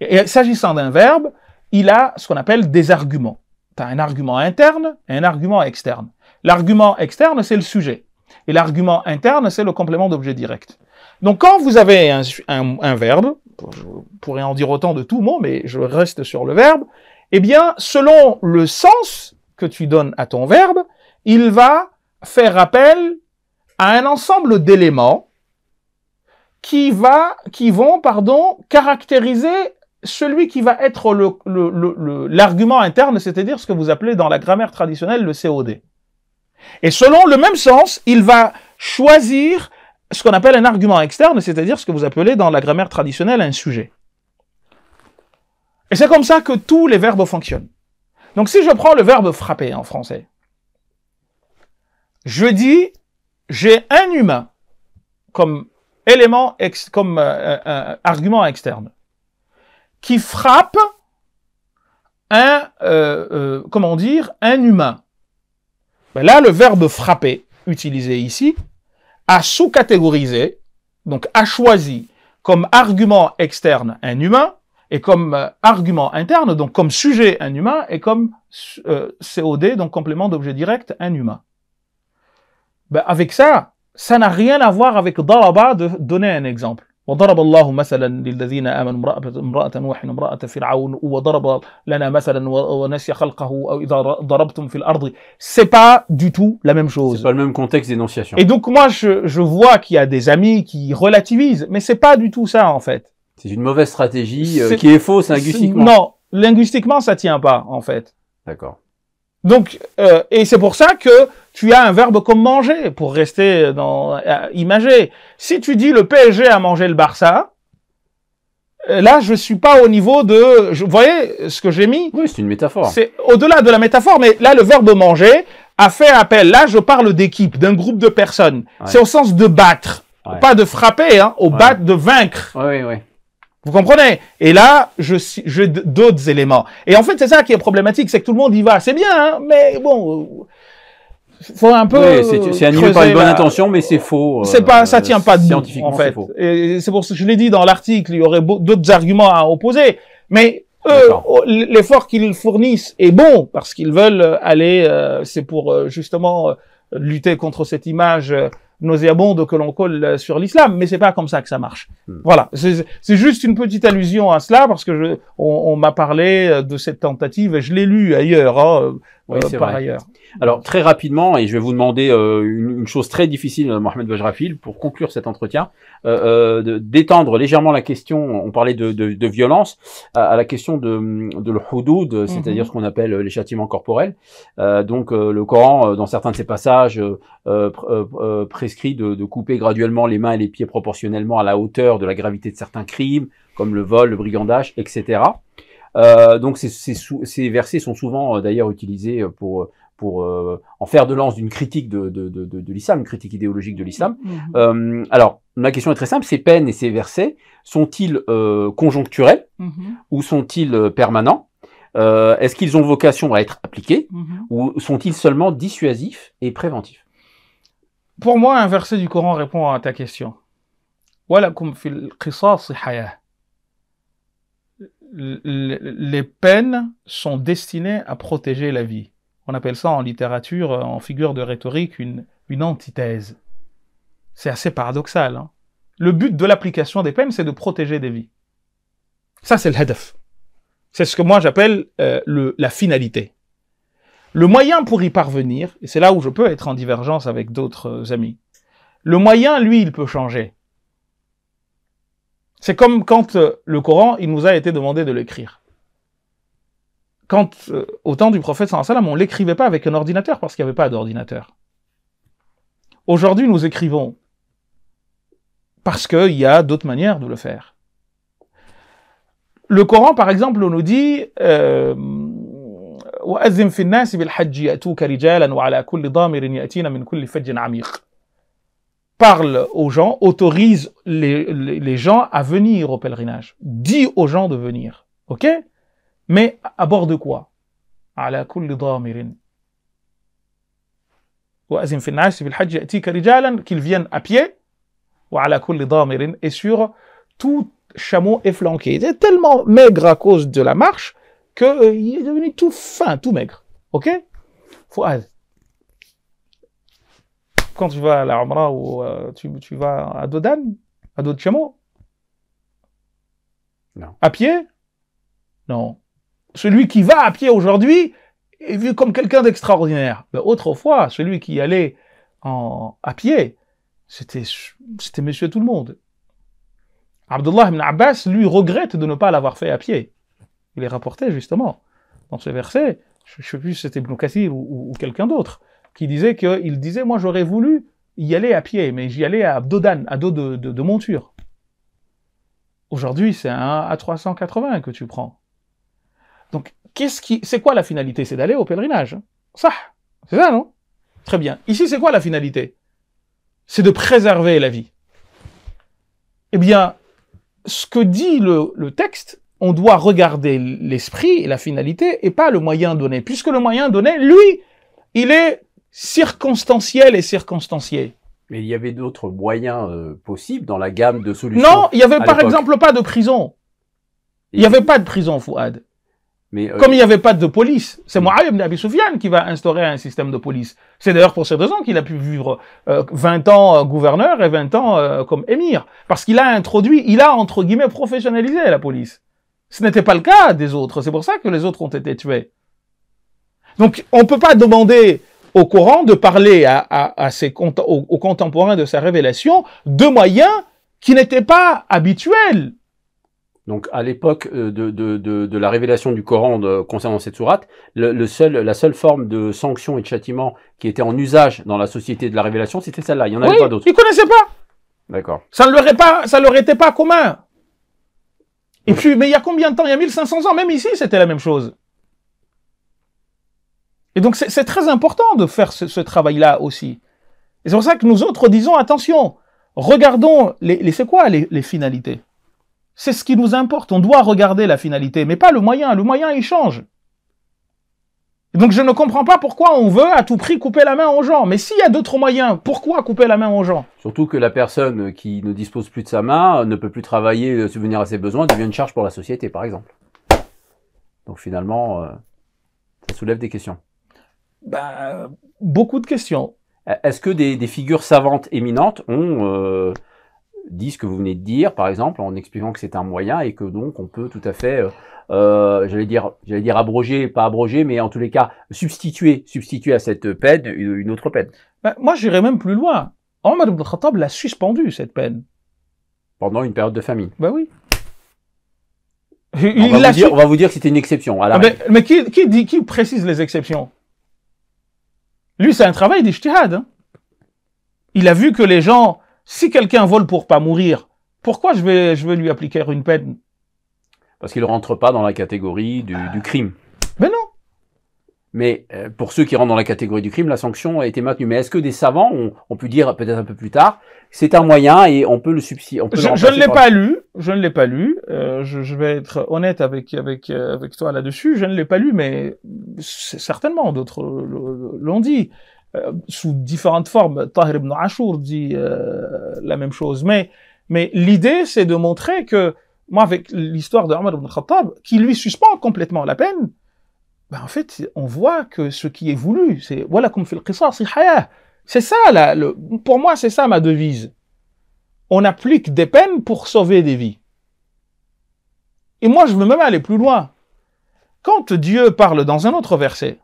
Speaker 2: Et, s'agissant d'un verbe, il a ce qu'on appelle des arguments. Tu as un argument interne et un argument externe. L'argument externe, c'est le sujet. Et l'argument interne, c'est le complément d'objet direct. Donc quand vous avez un, un verbe, je pourrais en dire autant de tout mot, mais je reste sur le verbe, eh bien, selon le sens que tu donnes à ton verbe, il va faire appel un ensemble d'éléments qui, va, qui vont pardon, caractériser celui qui va être l'argument interne, c'est-à-dire ce que vous appelez dans la grammaire traditionnelle le COD. Et selon le même sens, il va choisir ce qu'on appelle un argument externe, c'est-à-dire ce que vous appelez dans la grammaire traditionnelle un sujet. Et c'est comme ça que tous les verbes fonctionnent. Donc si je prends le verbe frapper en français, je dis j'ai un humain comme élément, comme euh, euh, euh, argument externe, qui frappe un, comment dire, un humain. Ben là, le verbe frapper, utilisé ici, a sous-catégorisé, donc a choisi comme argument externe un humain, et comme argument interne, donc comme sujet un humain, et comme COD, donc complément d'objet direct, un humain ben avec ça, ça n'a rien à voir avec daraba de donner un exemple. وضرب الله c'est pas du tout la même chose c'est pas le même contexte d'énonciation et donc moi je, je vois qu'il y a des amis qui relativisent mais c'est pas du tout ça en fait c'est une mauvaise stratégie euh, qui est fausse linguistiquement non linguistiquement ça tient pas en fait d'accord donc, euh, et c'est pour ça que tu as un verbe comme manger, pour rester dans euh, Si tu dis le PSG a mangé le Barça, euh, là, je suis pas au niveau de, vous voyez ce que j'ai mis? Oui, c'est une métaphore. C'est au-delà de la métaphore, mais là, le verbe manger a fait appel. Là, je parle d'équipe, d'un groupe de personnes. C'est au sens de battre. Pas de frapper, hein, au battre, de vaincre. Oui, oui. Vous comprenez Et là, je j'ai d'autres éléments. Et en fait, c'est ça qui est problématique, c'est que tout le monde y va. C'est bien, hein, mais bon, euh, faut un peu. Oui, c'est animé par une bonne intention,
Speaker 1: mais c'est faux. Euh, c'est pas, ça euh, tient pas de scientifiquement, en fait.
Speaker 2: Et c'est pour ça je l'ai dit dans l'article, il y aurait d'autres arguments à opposer, mais eux, l'effort qu'ils fournissent est bon parce qu'ils veulent aller. c'est pour justement lutter contre cette image nauséabonde que l'on colle euh, sur l'islam, mais c'est pas comme ça que ça marche. Hmm. Voilà, c'est juste une petite allusion à cela parce que je, on, m'a parlé euh, de cette tentative et je l'ai lu ailleurs, hein, euh, oui, par ailleurs.
Speaker 1: Alors très rapidement, et je vais vous demander euh, une, une, chose très difficile, euh, Mohamed Bajrafil, pour conclure cet entretien, euh, euh, d'étendre légèrement la question, on parlait de, de, de violence, à, la question de, de le mhm. c'est-à-dire ce qu'on appelle euh, les châtiments corporels. donc le Coran, dans certains de ses passages, prescrit de, de couper graduellement les mains et les pieds proportionnellement à la hauteur de la gravité de certains crimes, comme le vol, le brigandage, etc. Euh, donc ces, ces, ces, versets sont souvent d'ailleurs utilisés pour pour euh, en faire de lance d'une critique de, de, de, de l'islam, une critique idéologique de l'islam. Mm, mm. Euh, alors, ma question est très simple, ces peines et ces versets sont-ils euh, conjoncturels mm, ou sont-ils permanents Est-ce qu'ils ont vocation à être appliqués ou
Speaker 2: sont-ils seulement dissuasifs et préventifs Pour moi, un verset du Coran répond à ta question. Les peines sont destinées à protéger la vie on appelle ça en littérature, euh, en figure de rhétorique, une, antithèse. C'est assez paradoxal. Hein. le but de l'application des peines, c'est de protéger des vies. Ça, c'est le hadaf. C'est ce que moi j'appelle euh, la finalité. Le moyen pour y parvenir, et c'est là où je peux être en divergence avec d'autres euh, amis, le moyen, lui, il peut changer. C'est comme quand le Coran, il nous a été demandé de l'écrire quand, euh, au temps du prophète on on l'écrivait pas avec un ordinateur parce qu'il n'y avait pas d'ordinateur. Aujourd'hui, nous écrivons parce qu'il y a d'autres manières de le faire. Le Coran, par exemple, on nous dit euh, Parle aux gens, autorise les, les gens à venir au pèlerinage. Dis aux gens de venir. OK mais à bord de quoi على كل ضامر وأزم في النعاس في الحج يأتيك رجالا Qu'il vienne à pied la كل ضامر et sur tout chameau efflanqué. Il était tellement maigre à cause de la marche qu'il euh, est devenu tout fin, tout maigre. Ok quand tu vas à la omra, ou euh, tu, vas à Dodan, à d'autres chameaux Non. À pied Non celui qui va à pied aujourd'hui est vu comme quelqu'un d'extraordinaire. Ben, autrefois, celui qui allait à pied, c'était, c'était monsieur tout le monde. Abdullah ibn Abbas, lui, regrette de ne pas l'avoir fait à pied. Il est rapporté, justement, dans ce verset, je ne sais plus si c'était Ibn ou, quelqu'un d'autre, qui disait il disait, moi, j'aurais voulu y aller à pied, mais j'y allais à d'âne, à dos de, de monture. Aujourd'hui, c'est un A380 que tu prends. Donc, qu'est-ce qui, c'est quoi la finalité C'est d'aller au pèlerinage. Hein. Ça, c'est ça, non Très bien. Ici, c'est quoi la finalité C'est de préserver la vie. Eh bien, ce que dit le, texte, on doit regarder l'esprit et la finalité et pas le moyen donné, puisque le moyen donné, lui, il est circonstanciel et circonstancié.
Speaker 1: Mais il y avait d'autres moyens euh, possibles dans la gamme de solutions. Non, il n'y avait par exemple
Speaker 2: pas de prison. il n'y avait pas de prison, Fouad. Euh, comme il n'y avait pas de police, c'est Mohamed mm. ibn Abi qui va instaurer un système de police. C'est d'ailleurs pour cette raison qu'il a pu vivre 20 euh, ans euh, gouverneur et 20 ans comme émir. Parce qu'il a introduit, il a entre guillemets professionnalisé la police. Ce n'était pas le cas des autres. C'est pour ça que les autres ont été tués. Donc on ne peut pas demander au Coran de parler à, ses aux contemporains de sa révélation de moyens qui n'étaient pas habituels donc à l'époque euh,
Speaker 1: de, la révélation du Coran concernant cette sourate, le, seul, la seule forme de sanction et de châtiment qui était en usage dans la société de la révélation, c'était celle-là. Il n'y en avait pas d'autres. Ils ne connaissaient pas. D'accord.
Speaker 2: Ça ne leur, était pas commun. Et puis, mais il y a combien de temps Il y a 1500 ans, même ici, c'était la même chose. Et donc, c'est très important de faire ce, travail-là aussi. Et c'est pour ça que nous autres disons, attention, regardons les, c'est quoi les finalités c'est ce qui nous importe. On doit regarder la finalité, mais pas le moyen. Le moyen, il change. Donc je ne comprends pas pourquoi on veut à tout prix couper la main aux gens. Mais s'il y a d'autres moyens, pourquoi couper la main aux gens
Speaker 1: Surtout que la personne qui ne dispose plus de sa main euh, ne peut plus travailler, euh, subvenir à ses besoins, devient une charge pour la société, par exemple. Donc finalement, euh, ça soulève des questions.
Speaker 2: Ben, beaucoup de questions.
Speaker 1: Est-ce que des, figures savantes éminentes ont dit ce que vous venez de dire, par exemple, en expliquant que c'est un moyen et que donc on peut tout à fait, euh, euh, j'allais dire, j'allais dire abroger, pas abroger, mais en tous les cas substituer, substituer à cette peine une, autre peine. Ben, moi, j'irais même plus loin. Omar ibn Khattab l'a suspendu cette peine pendant une période de famine. Ben oui. on, va vous dire, on, que c'était une exception. Ah,
Speaker 2: mais qui, qui, qui précise les exceptions Lui, c'est un travail d'ijtihad. Hein. Il a vu que les gens si quelqu'un vole pour pas mourir, pourquoi je vais, je vais lui appliquer une peine
Speaker 1: Parce qu'il ne rentre pas dans la catégorie du, crime. Mais non mais euh, pour ceux qui rentrent dans la catégorie du crime, la sanction a été maintenue. Mais est-ce que des savants ont, pu dire peut-être un peu plus tard, c'est un moyen et on peut le substituer Je, ne l'ai pas
Speaker 2: lu, je ne l'ai pas lu. Euh, je, vais être honnête avec avec euh, avec toi là-dessus. Je ne l'ai pas lu, mais certainement d'autres l'ont dit. Euh, sous différentes formes. Tahir ibn Ashour dit euh, la même chose. Mais, mais l'idée, c'est de montrer que, moi, avec l'histoire de Omar ibn Khattab, qui lui suspend complètement la peine, ben, en fait, on voit que ce qui est voulu, c'est comme C'est ça, là, pour moi, c'est ça ma devise. On applique des peines pour sauver des vies. Et moi, je veux même aller plus loin. Quand Dieu parle dans un autre verset,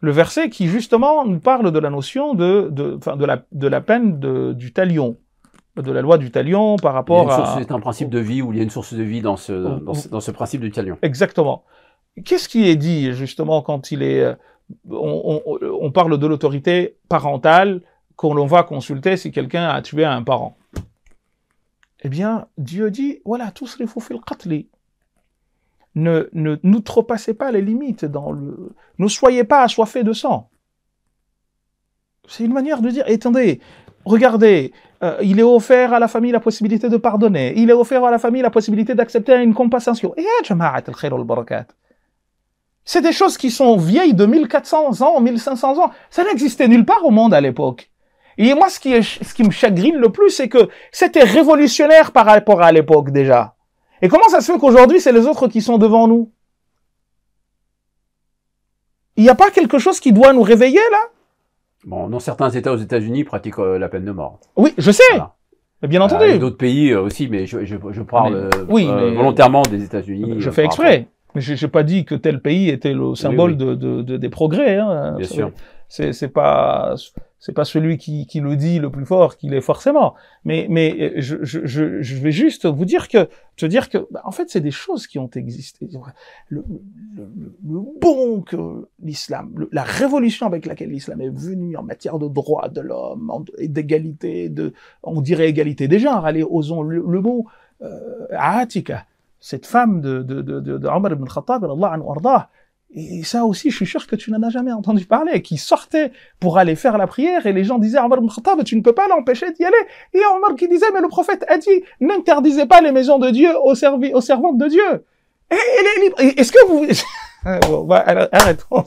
Speaker 2: le verset qui justement nous parle de la notion de, de, de, la, de peine du talion, de la loi du talion par rapport à... C'est un
Speaker 1: principe de vie où il y a une source de vie dans ce, dans, ce, principe du talion.
Speaker 2: Exactement. Qu'est-ce qui est dit justement quand il est... Euh, on, parle de l'autorité parentale qu'on l'on va consulter si quelqu'un a tué un parent. Eh bien, Dieu dit, voilà, tous les fil ne, ne, n'outrepassez pas les limites dans le, ne soyez pas assoiffés de sang. C'est une manière de dire, attendez, regardez, euh, il est offert à la famille la possibilité de pardonner, il est offert à la famille la possibilité d'accepter une compensation. Et c'est des choses qui sont vieilles de 1400 ans, 1500 ans. Ça n'existait nulle part au monde à l'époque. Et moi, ce qui, est, ce qui me chagrine le plus, c'est que c'était révolutionnaire par rapport à l'époque déjà. Et comment ça se fait qu'aujourd'hui, c'est les autres qui sont devant nous Il n'y a pas quelque chose qui doit nous réveiller, là
Speaker 1: Bon, dans certains États aux États-Unis, pratiquent euh, la peine de mort. Oui, je sais Bien entendu. D'autres pays euh, aussi, mais je, parle euh, volontairement des États-Unis. Je fais exprès.
Speaker 2: Mais je n'ai pas dit que tel pays était le symbole des progrès. Hein. Bien sûr c'est c'est pas c'est pas celui qui, le dit le plus fort qu'il est, forcément. Mais mais euh, je, je, vais juste vous dire que te dire que bah, en fait c'est des choses qui ont existé. Le, bon que l'islam, la révolution avec laquelle l'islam est venu en matière de droits de l'homme, et d'égalité, de on dirait égalité des genres. Allez osons le, mot euh, cette femme de de de, de, Omar ibn Khattab, Allah et ça aussi, je suis sûr que tu n'en as jamais entendu parler, qui sortait pour aller faire la prière et les gens disaient, Omar tu ne peux pas l'empêcher d'y aller. Et Omar qui disait, mais le prophète a dit, n'interdisez pas les maisons de Dieu aux, aux servantes de Dieu. elle est Est-ce que vous... [LAUGHS] bon, bah, arrêtons. [LAUGHS]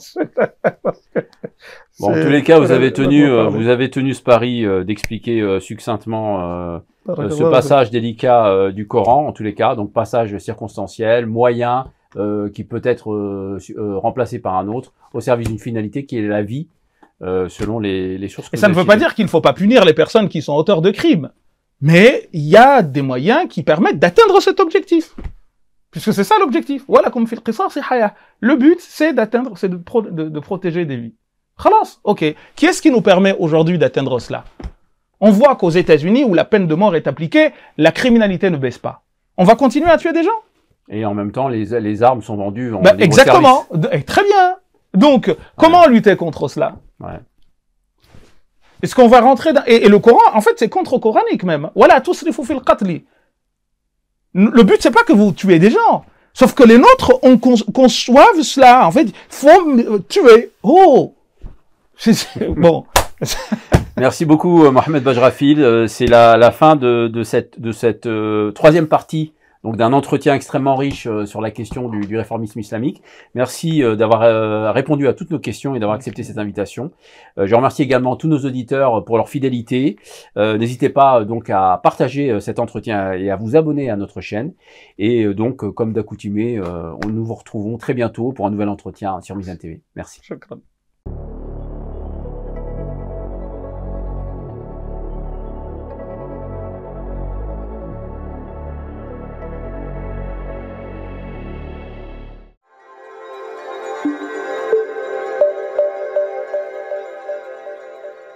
Speaker 2: bon, en tous les cas, vous avez tenu, euh, vous
Speaker 1: avez tenu ce pari euh, d'expliquer euh, succinctement ce passage délicat du Coran, en tous les cas, donc passage circonstanciel, moyen, euh, qui peut être euh, euh, remplacé par un autre au service d'une finalité qui est la vie, selon les, les sources. Et ça ne veut pas dire
Speaker 2: qu'il ne faut pas punir les personnes qui sont auteurs de crimes, mais il y a des moyens qui permettent d'atteindre cet objectif. Puisque c'est ça l'objectif. Voilà, comme fait le Le but, c'est d'atteindre, c'est de, de, protéger des vies. Khalas, ok. quest ce qui nous permet aujourd'hui d'atteindre cela On voit qu'aux États-Unis, où la peine de mort est appliquée, la criminalité ne baisse pas. On va continuer à tuer des gens et en même temps, les, les
Speaker 1: armes sont vendues en bah, Exactement.
Speaker 2: Eh, très bien. Donc, comment lutter contre cela ouais. Est-ce qu'on va rentrer dans... Et, le Coran, en fait, c'est contre-coranique même. Voilà, tous les fil qatli. Le but, c'est pas que vous tuez des gens. Sauf que les nôtres, on conçoivent cela. En fait, faut euh, tuer. Oh Bon. [LAUGHS]
Speaker 1: Merci beaucoup, euh, Mohamed Bajrafil. Euh, c'est la, la, fin de, de cette, de cette troisième partie donc d'un entretien extrêmement riche euh, sur la question du, du réformisme islamique. Merci euh, d'avoir euh, répondu à toutes nos questions et d'avoir accepté cette invitation. je remercie également tous nos auditeurs pour leur fidélité. N'hésitez pas donc à partager cet entretien et à vous abonner à notre chaîne. Et donc, comme d'accoutumé, nous vous retrouvons très bientôt pour un nouvel entretien sur mise TV. Merci.